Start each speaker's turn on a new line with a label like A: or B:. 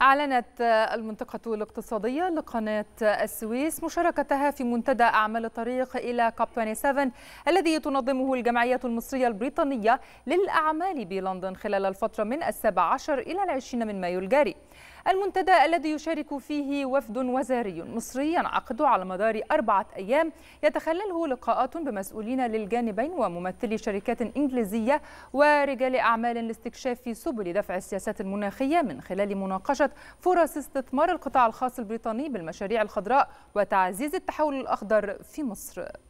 A: أعلنت المنطقة الاقتصادية لقناة السويس مشاركتها في منتدى أعمال الطريق إلى كاب 27 الذي تنظمه الجمعية المصرية البريطانية للأعمال بلندن خلال الفترة من السابع عشر إلى العشرين من مايو الجاري المنتدى الذي يشارك فيه وفد وزاري مصري ينعقد على مدار أربعة أيام يتخلله لقاءات بمسؤولين للجانبين وممثلي شركات إنجليزية ورجال أعمال لاستكشاف سبل دفع السياسات المناخية من خلال مناقشة فرص استثمار القطاع الخاص البريطاني بالمشاريع الخضراء وتعزيز التحول الأخضر في مصر